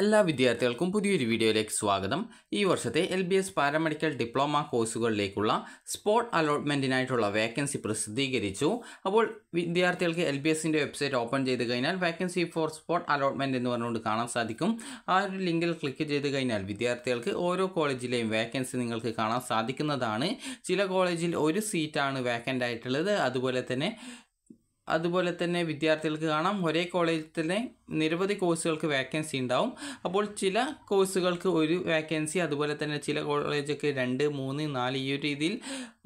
എല്ലാ വിദ്യാർത്ഥികൾക്കും പുതിയൊരു വീഡിയോയിലേക്ക് സ്വാഗതം ഈ വർഷത്തെ L B S paramedical diploma കോഴ്സുകളിലേക്കുള്ള സ്പോട്ട് അലോട്ട്മെൻറ്റിനായിട്ടുള്ള വേക്കൻസി പ്രസിദ്ധീകരിച്ചു അപ്പോൾ വിദ്യാർത്ഥികൾക്ക് എൽ ബി എസിൻ്റെ വെബ്സൈറ്റ് ഓപ്പൺ ചെയ്ത് കഴിഞ്ഞാൽ വേക്കൻസി ഫോർ സ്പോട്ട് അലോട്ട്മെൻറ്റ് എന്ന് പറഞ്ഞുകൊണ്ട് കാണാൻ സാധിക്കും ആ ഒരു ലിങ്കിൽ ക്ലിക്ക് ചെയ്ത് കഴിഞ്ഞാൽ വിദ്യാർത്ഥികൾക്ക് ഓരോ കോളേജിലെയും വേക്കൻസി നിങ്ങൾക്ക് കാണാൻ സാധിക്കുന്നതാണ് ചില കോളേജിൽ ഒരു സീറ്റാണ് വേക്കൻ്റ് ആയിട്ടുള്ളത് അതുപോലെ തന്നെ അതുപോലെ തന്നെ വിദ്യാർത്ഥികൾക്ക് കാണാം ഒരേ കോളേജിൽ തന്നെ നിരവധി കോഴ്സുകൾക്ക് വേക്കൻസി ഉണ്ടാവും അപ്പോൾ ചില കോഴ്സുകൾക്ക് ഒരു വേക്കൻസി അതുപോലെ തന്നെ ചില കോളേജൊക്കെ രണ്ട് മൂന്ന് നാല് ഈ ഒരു രീതിയിൽ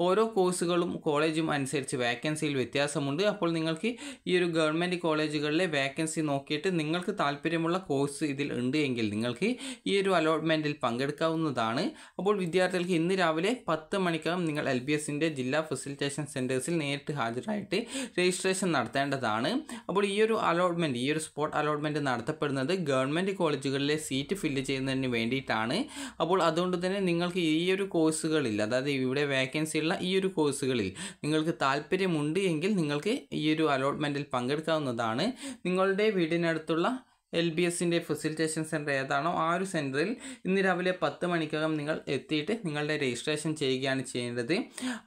ഓരോ കോഴ്സുകളും കോളേജും അനുസരിച്ച് വേക്കൻസിയിൽ വ്യത്യാസമുണ്ട് അപ്പോൾ നിങ്ങൾക്ക് ഈ ഒരു ഗവൺമെൻറ് കോളേജുകളിലെ വേക്കൻസി നോക്കിയിട്ട് നിങ്ങൾക്ക് താല്പര്യമുള്ള കോഴ്സ് ഇതിൽ ഉണ്ട് എങ്കിൽ നിങ്ങൾക്ക് ഈ ഒരു അലോട്ട്മെൻറ്റിൽ പങ്കെടുക്കാവുന്നതാണ് അപ്പോൾ വിദ്യാർത്ഥികൾക്ക് ഇന്ന് രാവിലെ പത്ത് മണിക്കകം നിങ്ങൾ എൽ ബി എസിൻ്റെ ജില്ലാ ഫെസിലിറ്റേഷൻ സെൻറ്റേഴ്സിൽ നേരിട്ട് ഹാജരായിട്ട് രജിസ്ട്രേഷൻ നടത്തേണ്ടതാണ് അപ്പോൾ ഈ ഒരു അലോട്ട്മെൻറ്റ് ഈ ഒരു സ്പോട്ട് അലോട്ട്മെൻറ്റ് നടത്തപ്പെടുന്നത് ഗവൺമെൻറ് കോളേജുകളിലെ സീറ്റ് ഫില്ല് ചെയ്യുന്നതിന് വേണ്ടിയിട്ടാണ് അപ്പോൾ അതുകൊണ്ട് തന്നെ നിങ്ങൾക്ക് ഈ ഒരു കോഴ്സുകളിൽ അതായത് ഇവിടെ വേക്കൻസി ഉള്ള ഈ ഒരു കോഴ്സുകളിൽ നിങ്ങൾക്ക് താല്പര്യമുണ്ട് എങ്കിൽ നിങ്ങൾക്ക് ഈ ഒരു അലോട്ട്മെൻറ്റിൽ പങ്കെടുക്കാവുന്നതാണ് നിങ്ങളുടെ വീടിനടുത്തുള്ള എൽ ബി എസിൻ്റെ ഫെസിലിറ്റേഷൻ സെൻറ്റർ ഏതാണോ ആ ഒരു സെൻറ്ററിൽ ഇന്ന് രാവിലെ പത്ത് മണിക്കകം നിങ്ങൾ എത്തിയിട്ട് നിങ്ങളുടെ രജിസ്ട്രേഷൻ ചെയ്യുകയാണ് ചെയ്യേണ്ടത്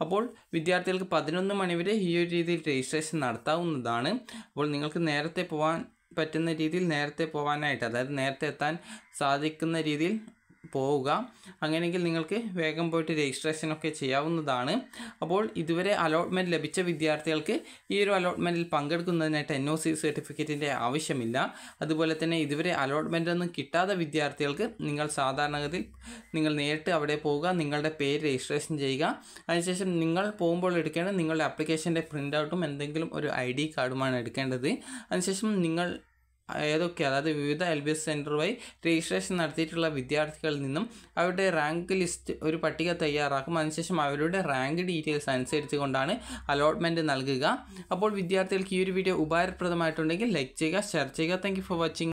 അപ്പോൾ വിദ്യാർത്ഥികൾക്ക് പതിനൊന്ന് മണി വരെ ഈ ഒരു രീതിയിൽ രജിസ്ട്രേഷൻ നടത്താവുന്നതാണ് അപ്പോൾ നിങ്ങൾക്ക് നേരത്തെ പോകാൻ പറ്റുന്ന രീതിയിൽ നേരത്തെ പോകാനായിട്ട് അതായത് നേരത്തെ എത്താൻ സാധിക്കുന്ന രീതിയിൽ പോവുക അങ്ങനെയെങ്കിൽ നിങ്ങൾക്ക് വേഗം പോയിട്ട് രജിസ്ട്രേഷനൊക്കെ ചെയ്യാവുന്നതാണ് അപ്പോൾ ഇതുവരെ അലോട്ട്മെൻറ്റ് ലഭിച്ച വിദ്യാർത്ഥികൾക്ക് ഈ ഒരു അലോട്ട്മെൻറ്റിൽ പങ്കെടുക്കുന്നതിനായിട്ട് എൻ ഒ സി സർട്ടിഫിക്കറ്റിൻ്റെ ആവശ്യമില്ല അതുപോലെ തന്നെ ഇതുവരെ അലോട്ട്മെൻ്റ് ഒന്നും കിട്ടാതെ വിദ്യാർത്ഥികൾക്ക് നിങ്ങൾ സാധാരണഗതിയിൽ നിങ്ങൾ നേരിട്ട് അവിടെ പോവുക നിങ്ങളുടെ പേര് രജിസ്ട്രേഷൻ ചെയ്യുക അതിനുശേഷം നിങ്ങൾ പോകുമ്പോൾ എടുക്കേണ്ട നിങ്ങളുടെ അപ്ലിക്കേഷൻ്റെ പ്രിൻ്റ് ഔട്ടും എന്തെങ്കിലും ഒരു ഐ ഡി കാർഡുമാണ് എടുക്കേണ്ടത് അതിനുശേഷം നിങ്ങൾ ഏതൊക്കെ അതായത് വിവിധ എൽ ബി എസ് സെൻറ്റർ വഴി രജിസ്ട്രേഷൻ നടത്തിയിട്ടുള്ള വിദ്യാർത്ഥികളിൽ നിന്നും അവരുടെ റാങ്ക് ലിസ്റ്റ് ഒരു പട്ടിക തയ്യാറാക്കും അതിനുശേഷം അവരുടെ റാങ്ക് ഡീറ്റെയിൽസ് അനുസരിച്ച് കൊണ്ടാണ് അലോട്ട്മെൻറ്റ് നൽകുക അപ്പോൾ വിദ്യാർത്ഥികൾക്ക് ഈ ഒരു വീഡിയോ ഉപകാരപ്രദമായിട്ടുണ്ടെങ്കിൽ ലൈക്ക് ചെയ്യുക ഷെയർ ചെയ്യുക താങ്ക് ഫോർ വാച്ചിങ്